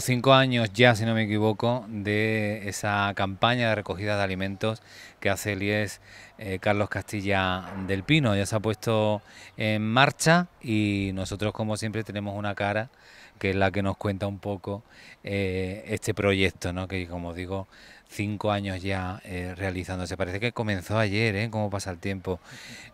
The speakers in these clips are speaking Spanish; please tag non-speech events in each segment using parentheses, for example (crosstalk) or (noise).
Cinco años ya, si no me equivoco, de esa campaña de recogida de alimentos que hace el IES eh, Carlos Castilla del Pino. Ya se ha puesto en marcha y nosotros, como siempre, tenemos una cara que es la que nos cuenta un poco eh, este proyecto, ¿no? que como digo, cinco años ya eh, realizándose. Parece que comenzó ayer, ¿eh? ¿Cómo pasa el tiempo?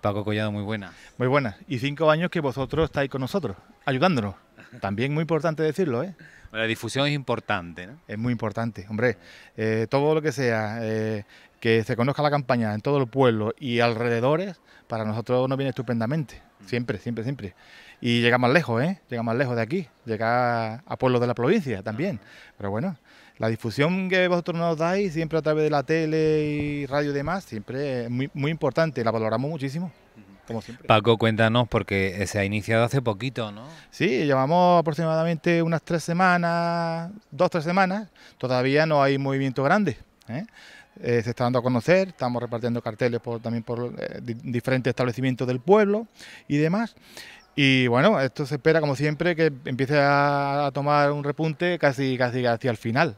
Paco Collado, muy buena. Muy buena. Y cinco años que vosotros estáis con nosotros, ayudándonos. También muy importante decirlo, ¿eh? La difusión es importante, ¿no? Es muy importante, hombre. Eh, todo lo que sea, eh, que se conozca la campaña en todo el pueblo y alrededores, para nosotros nos viene estupendamente. Mm. Siempre, siempre, siempre. Y llega más lejos, ¿eh? Llega más lejos de aquí. Llega a pueblos de la provincia también. Pero bueno, la difusión que vosotros nos dais, siempre a través de la tele y radio y demás, siempre es muy, muy importante. La valoramos muchísimo. Paco, cuéntanos, porque se ha iniciado hace poquito, ¿no? Sí, llevamos aproximadamente unas tres semanas, dos, tres semanas. Todavía no hay movimiento grande. ¿eh? Eh, se está dando a conocer, estamos repartiendo carteles por, también por eh, diferentes establecimientos del pueblo y demás. Y bueno, esto se espera, como siempre, que empiece a, tomar un repunte casi, casi hacia el final.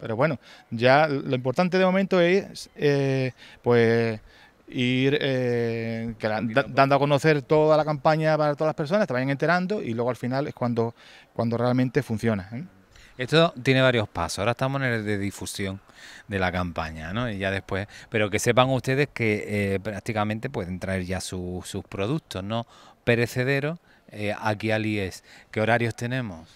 Pero bueno, ya lo importante de momento es, pues ir eh, dando a conocer toda la campaña para todas las personas, te vayan enterando y luego al final es cuando, cuando realmente funciona. ¿eh? Esto tiene varios pasos. Ahora estamos en el de difusión de la campaña, ¿no? Y ya después, pero que sepan ustedes que eh, prácticamente pueden traer ya sus productos, ¿no? Perecederos aquí al IES. ¿Qué horarios tenemos?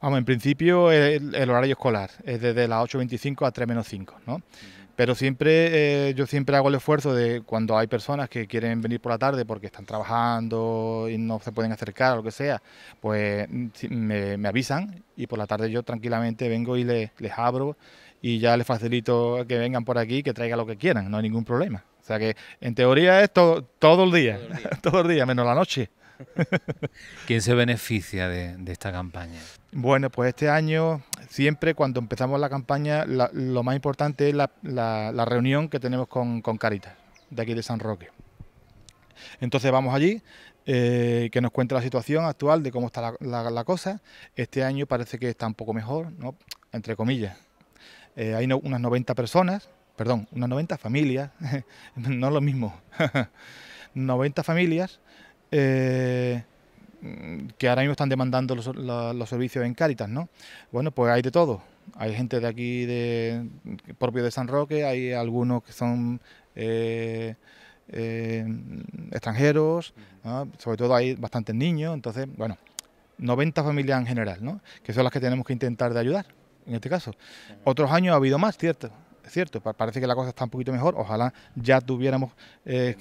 Vamos, en principio el, horario escolar es desde las 8.25 a 3 menos 5, ¿no? Pero siempre, eh, yo siempre hago el esfuerzo de cuando hay personas que quieren venir por la tarde porque están trabajando y no se pueden acercar o lo que sea, pues mm, me, avisan y por la tarde yo tranquilamente vengo y les, abro y ya les facilito que vengan por aquí, que traigan lo que quieran, no hay ningún problema. O sea que en teoría es todo el día, todo el día (laughs) menos la noche. (laughs) ¿Quién se beneficia de, esta campaña? Bueno, pues este año, siempre cuando empezamos la campaña, lo más importante es la, reunión que tenemos con, Caritas, de aquí de San Roque. Entonces vamos allí, eh, que nos cuente la situación actual de cómo está la, cosa. Este año parece que está un poco mejor, ¿no? entre comillas. Eh, hay unas 90 personas, perdón, unas 90 familias, (laughs) no lo mismo, 90 (laughs) familias eh, que ahora mismo están demandando los, servicios en Cáritas, ¿no? Bueno, pues hay de todo. Hay gente de aquí, de, propio de San Roque, hay algunos que son eh, eh, extranjeros, sobre todo hay bastantes niños, entonces, bueno, 90 familias en general, ¿no? Que son las que tenemos que intentar de ayudar, en este caso. Otros años ha habido más, ¿cierto? cierto, parece que la cosa está un poquito mejor. Ojalá ya tuviéramos eh,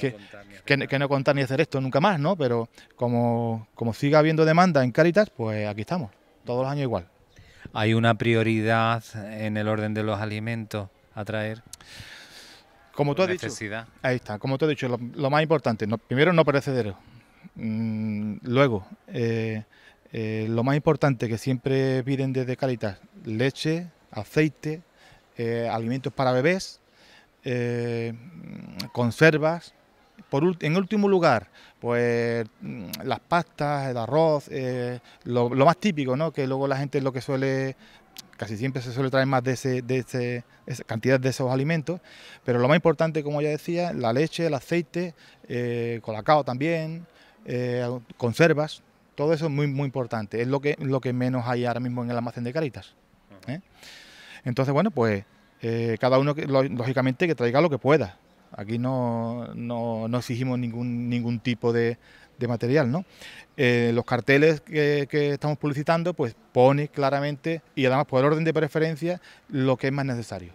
que, no contar ni hacer esto nunca más, ¿no? Pero como, como siga habiendo demanda en Caritas... pues aquí estamos, todos los años igual. ¿Hay una prioridad en el orden de los alimentos a traer? Como tú has dicho, ahí está, como tú has dicho, lo, más importante, primero no perecedero. Mm, luego, eh, eh, lo más importante que siempre piden desde Caritas, leche, aceite, eh, alimentos para bebés, eh, conservas. Por, en último lugar, pues mm, las pastas, el arroz, eh, lo, más típico, ¿no? que luego la gente lo que suele, casi siempre se suele traer más de, esa cantidad de esos alimentos, pero lo más importante, como ya decía, la leche, el aceite, colacao también, conservas, todo eso es muy, muy importante, es lo que, lo que menos hay ahora mismo en el almacén de Caritas. Entonces, bueno, pues eh, cada uno, lógicamente, que traiga lo que pueda. Aquí no, exigimos ningún, ningún tipo de, material, ¿no? Eh, los carteles que, estamos publicitando, pues pone claramente, y además por orden de preferencia, lo que es más necesario.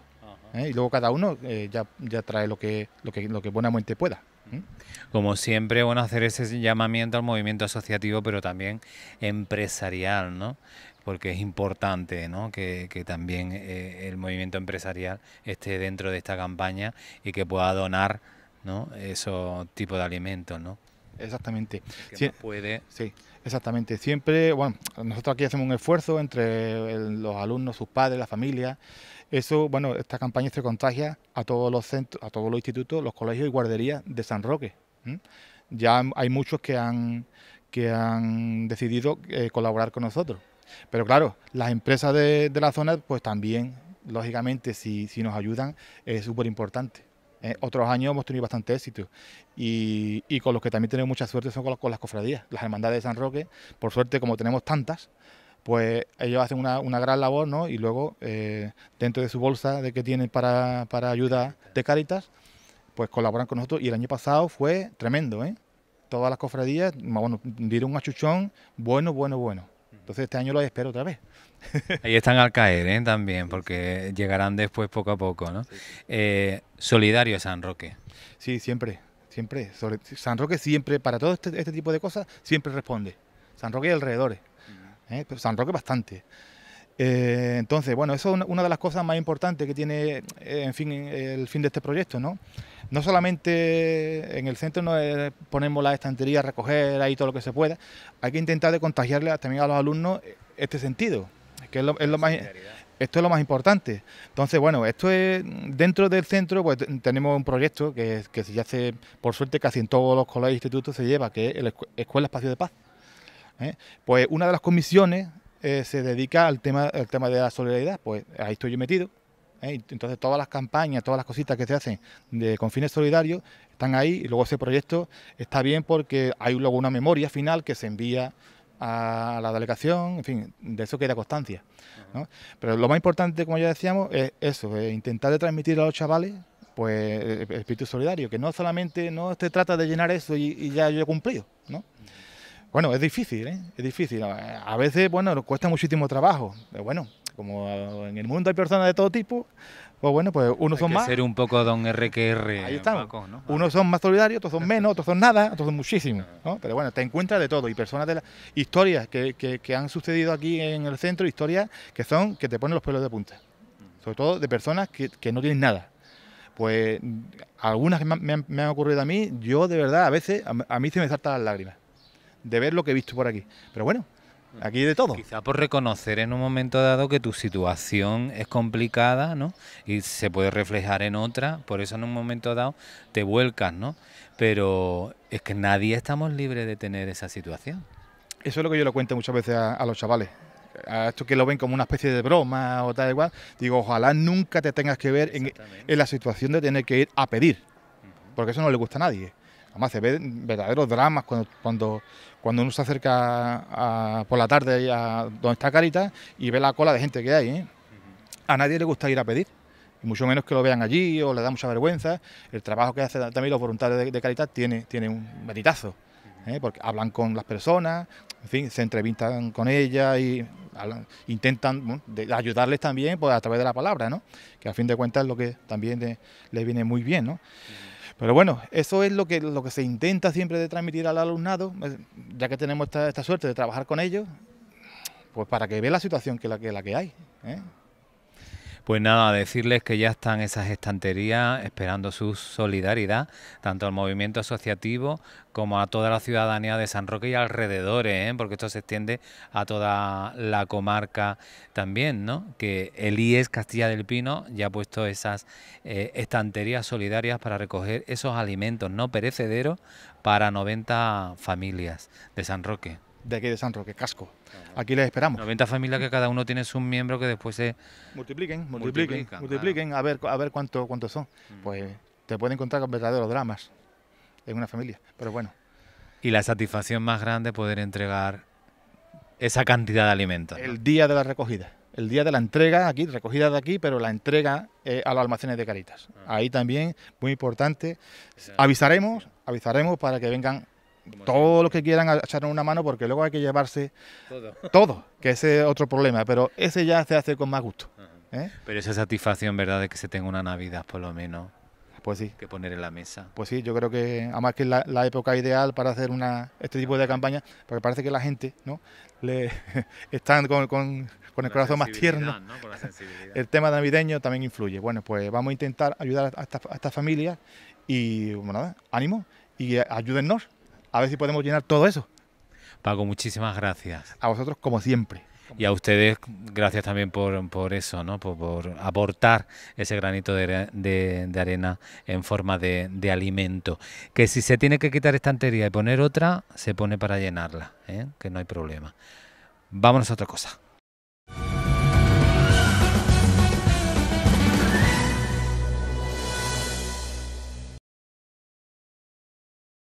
¿eh? Y luego cada uno ya, ya trae lo que, lo que, lo que buenamente pueda. Como siempre, bueno, hacer ese llamamiento al movimiento asociativo, pero también empresarial, ¿no? porque es importante ¿no? que, también eh, el movimiento empresarial esté dentro de esta campaña y que pueda donar ¿no? esos tipos de alimentos. ¿no? Exactamente. puede. Sí, exactamente. Siempre, bueno, nosotros aquí hacemos un esfuerzo entre los alumnos, sus padres, la familia. Eso, bueno, esta campaña se contagia a todos los centros, a todos los institutos, los colegios y guarderías de San Roque. Ya hay muchos que han, que han decidido eh, colaborar con nosotros. Pero claro, las empresas de, la zona, pues también, lógicamente, si, nos ayudan, es súper importante. Eh, otros años hemos tenido bastante éxito y, con los que también tenemos mucha suerte son con, las cofradías, las hermandades de San Roque. Por suerte, como tenemos tantas, pues ellos hacen una, gran labor y luego eh, dentro de su bolsa de que tienen para, para ayuda de Caritas, pues colaboran con nosotros y el año pasado fue tremendo. ¿eh? Todas las cofradías, bueno, dieron un achuchón bueno, bueno, bueno. Entonces este año los espero otra vez. (laughs) Ahí están al caer ¿eh? también, porque llegarán después poco a poco. ¿no? Eh, solidario San Roque. Sí, siempre, siempre. San Roque siempre, para todo este, este, tipo de cosas, siempre responde. San Roque y alrededores. ¿eh? San Roque bastante. Eh, entonces, bueno, eso es una de las cosas más importantes que tiene, eh, en fin, el fin de este proyecto, ¿no? No solamente en el centro no eh, ponemos las a recoger ahí todo lo que se pueda, hay que intentar de contagiarle también a los alumnos este sentido, que es lo, más... Esto es lo más importante. Entonces, bueno, esto es dentro del centro, pues tenemos un proyecto que, que se hace, por suerte, casi en todos los colegios e institutos se lleva, que es la Escuela Espacio de Paz. Pues una de las comisiones eh, se dedica al tema, al tema de la solidaridad, pues ahí estoy yo metido. ¿eh? Entonces todas las campañas, todas las cositas que se hacen de, confines solidarios están ahí y luego ese proyecto está bien porque hay luego una memoria final que se envía a la delegación, en fin, de eso queda constancia. Pero lo más importante, como ya decíamos, es eso, intentar de transmitir a los chavales pues el espíritu solidario, que no solamente no se trata de llenar eso y, ya yo he cumplido, ¿no? Bueno, es difícil, ¿eh? Es difícil. A veces, bueno, nos cuesta muchísimo trabajo. bueno, como ah, en el mundo hay personas de todo tipo, pues bueno, pues unos son que más. ser un poco don RQR. Ahí estamos. Unos son más solidarios, otros son menos, otros son nada, otros son muchísimos. Pero bueno, te encuentras de todo y personas de las historias que, han sucedido aquí en el centro, historias que son que te ponen los pelos de punta. Mm. Sobre todo de personas que, no tienen nada. Pues algunas que me han, ocurrido a mí, yo de verdad a veces a, a mí se me saltan las lágrimas de ver lo que he visto por aquí. Pero bueno, Aquí de todo. Quizá por reconocer en un momento dado que tu situación es complicada, ¿no? Y se puede reflejar en otra, por eso en un momento dado te vuelcas, ¿no? Pero es que nadie estamos libres de tener esa situación. Eso es lo que yo le cuento muchas veces a, los chavales. A estos que lo ven como una especie de broma o tal cual... digo, ojalá nunca te tengas que ver en la situación de tener que ir a pedir, porque eso no le gusta a nadie. Además, se ven verdaderos dramas cuando, cuando, uno se acerca por la tarde a donde está Caritas y ve la cola de gente que hay. ¿eh? A nadie le gusta ir a pedir, y mucho menos que lo vean allí o le da mucha vergüenza. El trabajo que hacen también los voluntarios de, de Caritas tiene, tiene un meritazo, ¿eh? porque hablan con las personas, en fin, se entrevistan con ellas y intentan ayudarles también pues, a través de la palabra, ¿no? que a fin de cuentas es lo que también les viene muy bien. ¿no? Pero bueno, eso es lo que, lo que se intenta siempre de transmitir al alumnado, eh, ya que tenemos esta, suerte de trabajar con ellos, pues para que vea la situación que la que, la que hay. ¿eh? Pues nada, decirles que ya están esas estanterías esperando su solidaridad, tanto al movimiento asociativo como a toda la ciudadanía de San Roque y alrededores, ¿eh? porque esto se extiende a toda la comarca también, ¿no? Que el IES Castilla del Pino ya ha puesto esas eh, estanterías solidarias para recoger esos alimentos no perecederos para 90 familias de San Roque de aquí de San Roque, Casco. Aquí les esperamos. 90 familias que cada uno tiene su miembro que después se... Multipliquen, multipliquen, multipliquen a ver, a ver cuánto, cuántos son. Mm. Pues te pueden encontrar con verdaderos dramas en una familia, pero bueno. Y la satisfacción más grande poder entregar esa cantidad de alimentos. El día de la recogida. El día de la entrega, aquí, recogida de aquí, pero la entrega eh, a los almacenes de Caritas. Ah. Ahí también, muy importante, avisaremos, avisaremos para que vengan todos los que quieran echarnos una mano porque luego hay que llevarse (laughs) todo. que ese es otro problema, pero ese ya se hace con más gusto. ¿eh? Pero esa satisfacción, ¿verdad?, de que se tenga una Navidad por lo menos. Pues sí. Que poner en la mesa. Pues sí, yo creo que además que es la, época ideal para hacer una, este tipo de campaña, porque parece que la gente, ¿no? Le (laughs) están con, el corazón más tierno. el tema navideño también influye. Bueno, pues vamos a intentar ayudar a estas familias y bueno, nada, ánimo y ayúdennos a ver si podemos llenar todo eso. Paco, muchísimas gracias. A vosotros como siempre. Y a ustedes, gracias también por, eso, ¿no? Por, aportar ese granito de, arena en forma de, alimento. Que si se tiene que quitar estantería y poner otra, se pone para llenarla, ¿eh? que no hay problema. Vámonos a otra cosa.